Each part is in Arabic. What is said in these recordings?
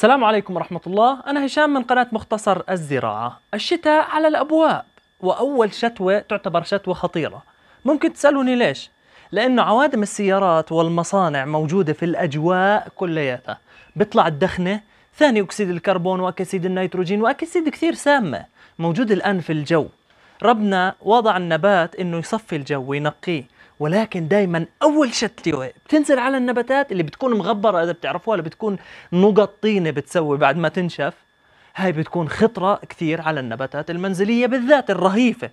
السلام عليكم ورحمة الله أنا هشام من قناة مختصر الزراعة الشتاء على الأبواب وأول شتوة تعتبر شتوة خطيرة ممكن تسألوني ليش؟ لأنه عوادم السيارات والمصانع موجودة في الأجواء كلياتها بيطلع الدخنة ثاني أكسيد الكربون وأكسيد النيتروجين وأكسيد كثير سامة موجود الآن في الجو ربنا وضع النبات أنه يصفي الجو وينقيه ولكن دائما اول شتله بتنزل على النباتات اللي بتكون مغبره اذا بتعرفوها اللي بتكون نقط طينه بتسوي بعد ما تنشف هاي بتكون خطره كثير على النباتات المنزليه بالذات الرهيفه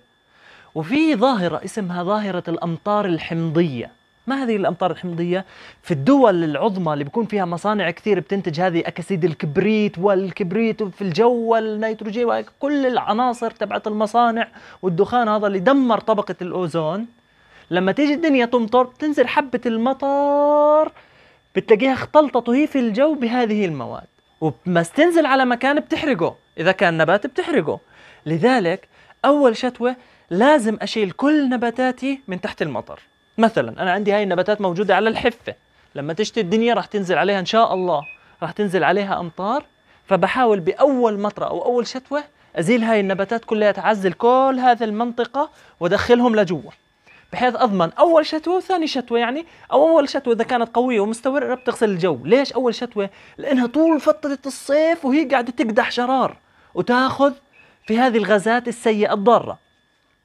وفي ظاهره اسمها ظاهره الامطار الحمضيه ما هذه الامطار الحمضيه في الدول العظمى اللي بيكون فيها مصانع كثير بتنتج هذه اكاسيد الكبريت والكبريت في الجو والنيتروجين كل العناصر تبعت المصانع والدخان هذا اللي دمر طبقه الاوزون لما تيجي الدنيا تمطر تنزل حبة المطر بتلاقيها اختلطت وهي في الجو بهذه المواد وبس تنزل على مكان بتحرقه إذا كان نبات بتحرقه لذلك أول شتوة لازم أشيل كل نباتاتي من تحت المطر مثلا أنا عندي هاي النباتات موجودة على الحفة لما تشتي الدنيا راح تنزل عليها إن شاء الله راح تنزل عليها أمطار فبحاول بأول مطرة أو أول شتوة أزيل هاي النباتات كلها تعزل كل هذه المنطقة وأدخلهم لجوا بحيث اضمن اول شتوه وثاني شتوه يعني او اول شتوه اذا كانت قويه ومستمره بتغسل الجو ليش اول شتوه لانها طول فتره الصيف وهي قاعده تقدح شرار وتاخذ في هذه الغازات السيئه الضاره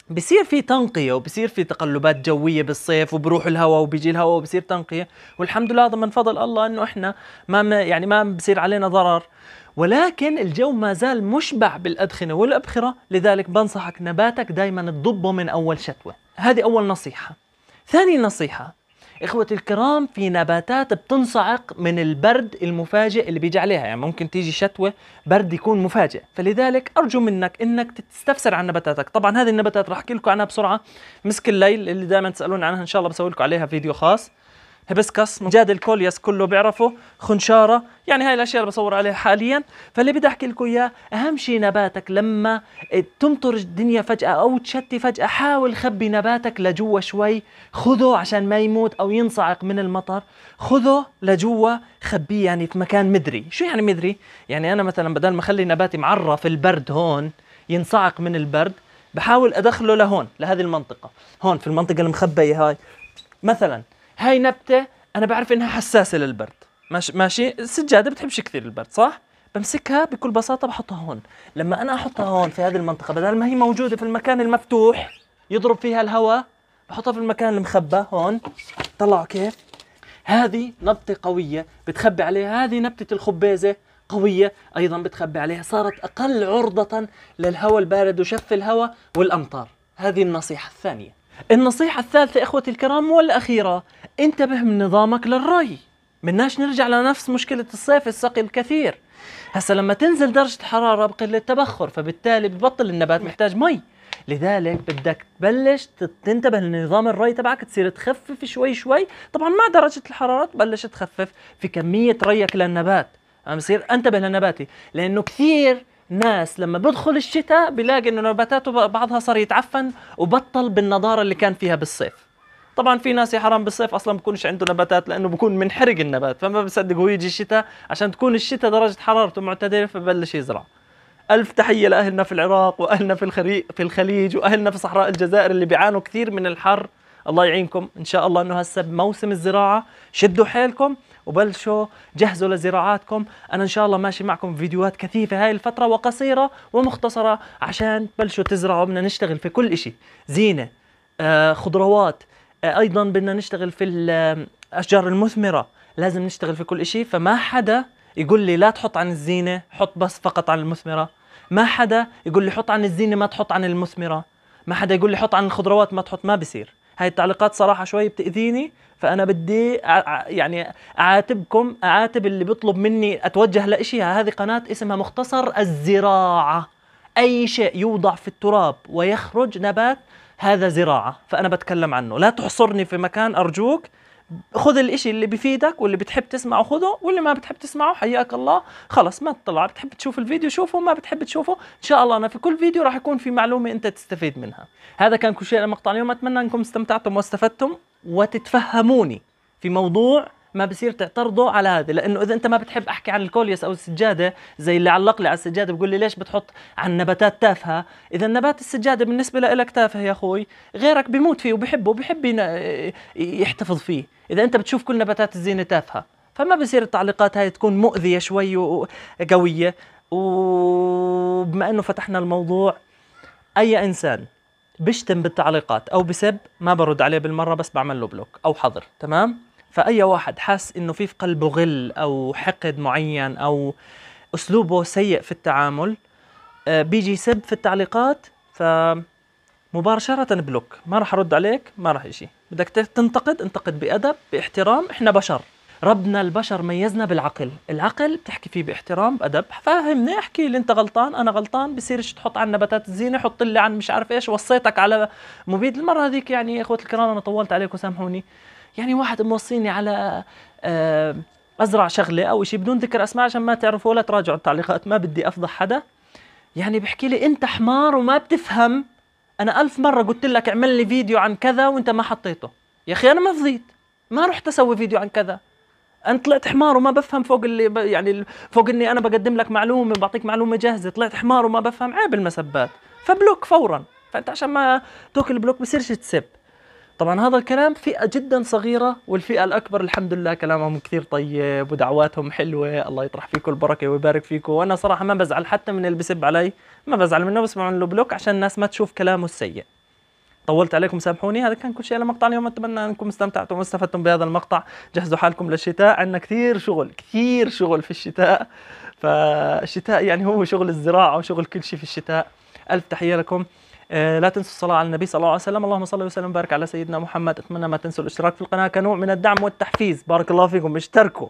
بصير في تنقية وبصير في تقلبات جوية بالصيف وبروح الهواء وبيجي الهواء وبصير تنقية والحمد لله هذا من فضل الله انه احنا ما يعني ما بصير علينا ضرر ولكن الجو ما زال مشبع بالأدخنة والأبخرة لذلك بنصحك نباتك دائما تضبه من أول شتوة هذه أول نصيحة ثاني نصيحة اخوتي الكرام في نباتات بتنصعق من البرد المفاجئ اللي بيجي عليها يعني ممكن تيجي شتوه برد يكون مفاجئ فلذلك ارجو منك انك تستفسر عن نباتاتك طبعا هذه النباتات رح احكي لكم عنها بسرعه مسك الليل اللي دائما تسالون عنها ان شاء الله بسوي لكم عليها فيديو خاص هبسكس مجاد الكولياس كله بيعرفه خنشاره يعني هاي الاشياء اللي بصور عليها حاليا فاللي بدي احكي لكم اياه اهم شيء نباتك لما تمطر الدنيا فجاه او تشتي فجاه حاول خبي نباتك لجوا شوي خذه عشان ما يموت او ينصعق من المطر خذه لجوا خبيه يعني في مكان مدري شو يعني مدري يعني انا مثلا بدل ما اخلي نباتي معرة في البرد هون ينصعق من البرد بحاول ادخله لهون لهذه المنطقه هون في المنطقه المخبيه هاي مثلا هاي نبته انا بعرف انها حساسه للبرد ماشي السجاده بتحبش كثير البرد صح بمسكها بكل بساطه بحطها هون لما انا احطها هون في هذه المنطقه بدل ما هي موجوده في المكان المفتوح يضرب فيها الهواء بحطها في المكان المخبى هون طلعوا كيف هذه نبتة قوية بتخبي عليها هذه نبتة الخبيزة قوية أيضا بتخبي عليها صارت أقل عرضة للهواء البارد وشف الهواء والأمطار هذه النصيحة الثانية النصيحة الثالثة إخوتي الكرام والأخيرة انتبه من نظامك للري مناش نرجع لنفس مشكلة الصيف السقي الكثير هسا لما تنزل درجة الحرارة بقل التبخر فبالتالي ببطل النبات محتاج مي لذلك بدك تبلش تنتبه لنظام الري تبعك تصير تخفف شوي شوي طبعا مع درجة الحرارة تبلش تخفف في كمية ريك للنبات عم يصير انتبه لنباتي لانه كثير ناس لما بدخل الشتاء بلاقي انه نباتاته بعضها صار يتعفن وبطل بالنضاره اللي كان فيها بالصيف طبعا في ناس يا حرام بالصيف اصلا بكونش عنده نباتات لانه بكون منحرق النبات فما بصدق هو يجي الشتاء عشان تكون الشتاء درجه حرارته معتدله فبلش يزرع ألف تحية لأهلنا في العراق وأهلنا في الخليج في الخليج وأهلنا في صحراء الجزائر اللي بيعانوا كثير من الحر الله يعينكم إن شاء الله إنه هسه بموسم الزراعة شدوا حيلكم وبلشوا جهزوا لزراعاتكم أنا إن شاء الله ماشي معكم فيديوهات كثيفة هاي الفترة وقصيرة ومختصرة عشان تبلشوا تزرعوا بدنا نشتغل في كل إشي زينة آه خضروات آه أيضا بدنا نشتغل في الأشجار آه، المثمرة لازم نشتغل في كل إشي فما حدا يقول لي لا تحط عن الزينة حط بس فقط عن المثمرة ما حدا يقول لي حط عن الزينة ما تحط عن المثمرة ما حدا يقول لي حط عن الخضروات ما تحط ما بصير هاي التعليقات صراحة شوي بتأذيني فأنا بدي يعني أعاتبكم أعاتب اللي بيطلب مني أتوجه لإشي هذه قناة اسمها مختصر الزراعة أي شيء يوضع في التراب ويخرج نبات هذا زراعة فأنا بتكلم عنه لا تحصرني في مكان أرجوك خذ الاشي اللي بفيدك واللي بتحب تسمعه خذه واللي ما بتحب تسمعه حياك الله خلص ما تطلع بتحب تشوف الفيديو شوفه ما بتحب تشوفه ان شاء الله انا في كل فيديو راح يكون في معلومه انت تستفيد منها هذا كان كل شيء لمقطع اليوم اتمنى انكم استمتعتم واستفدتم وتتفهموني في موضوع ما بصير تعترضوا على هذا لانه اذا انت ما بتحب احكي عن الكوليس او السجاده زي اللي علق لي على السجاده بقول لي ليش بتحط عن نباتات تافهه اذا نبات السجاده بالنسبه لك تافه يا اخوي غيرك بيموت فيه وبحبه وبحب يحتفظ فيه اذا انت بتشوف كل نباتات الزينه تافهه فما بصير التعليقات هاي تكون مؤذيه شوي وقويه وبما انه فتحنا الموضوع اي انسان بشتم بالتعليقات او بسب ما برد عليه بالمره بس بعمل له بلوك او حظر تمام فأي واحد حاس إنه في في قلبه غل أو حقد معين أو أسلوبه سيء في التعامل آه، بيجي يسب في التعليقات ف مباشرة بلوك ما راح أرد عليك ما راح إشي بدك تنتقد انتقد بأدب باحترام إحنا بشر ربنا البشر ميزنا بالعقل العقل بتحكي فيه باحترام بأدب فاهمني احكي لي انت غلطان انا غلطان بصيرش تحط عن نباتات الزينه حط لي عن مش عارف ايش وصيتك على مبيد المره هذيك يعني يا اخوه الكرام انا طولت عليكم سامحوني يعني واحد موصيني على آه، ازرع شغله او شيء بدون ذكر اسماء عشان ما تعرفوا ولا تراجعوا التعليقات ما بدي افضح حدا يعني بحكي لي انت حمار وما بتفهم انا ألف مره قلت لك اعمل لي فيديو عن كذا وانت ما حطيته يا اخي انا ما فضيت ما رحت اسوي فيديو عن كذا انا طلعت حمار وما بفهم فوق اللي ب... يعني فوق اني انا بقدم لك معلومه بعطيك معلومه جاهزه طلعت حمار وما بفهم عيب المسبات فبلوك فورا فانت عشان ما تاكل بلوك بصيرش تسب طبعا هذا الكلام فئة جدا صغيرة والفئة الأكبر الحمد لله كلامهم كثير طيب ودعواتهم حلوة الله يطرح فيكم البركة ويبارك فيكم وأنا صراحة ما بزعل حتى من اللي بسب علي ما بزعل منه بسمع له بلوك عشان الناس ما تشوف كلامه السيء طولت عليكم سامحوني هذا كان كل شيء لمقطع اليوم اتمنى انكم استمتعتم واستفدتم بهذا المقطع جهزوا حالكم للشتاء عندنا كثير شغل كثير شغل في الشتاء فالشتاء يعني هو شغل الزراعة وشغل كل شيء في الشتاء الف تحية لكم آه، لا تنسوا الصلاة على النبي صلى الله عليه وسلم اللهم صل وسلم وبارك على سيدنا محمد أتمنى ما تنسوا الاشتراك في القناة كنوع من الدعم والتحفيز بارك الله فيكم اشتركوا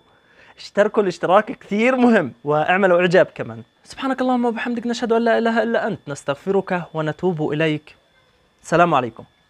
اشتركوا الاشتراك كثير مهم واعملوا إعجاب كمان سبحانك اللهم وبحمدك نشهد أن لا إله إلا أنت نستغفرك ونتوب إليك السلام عليكم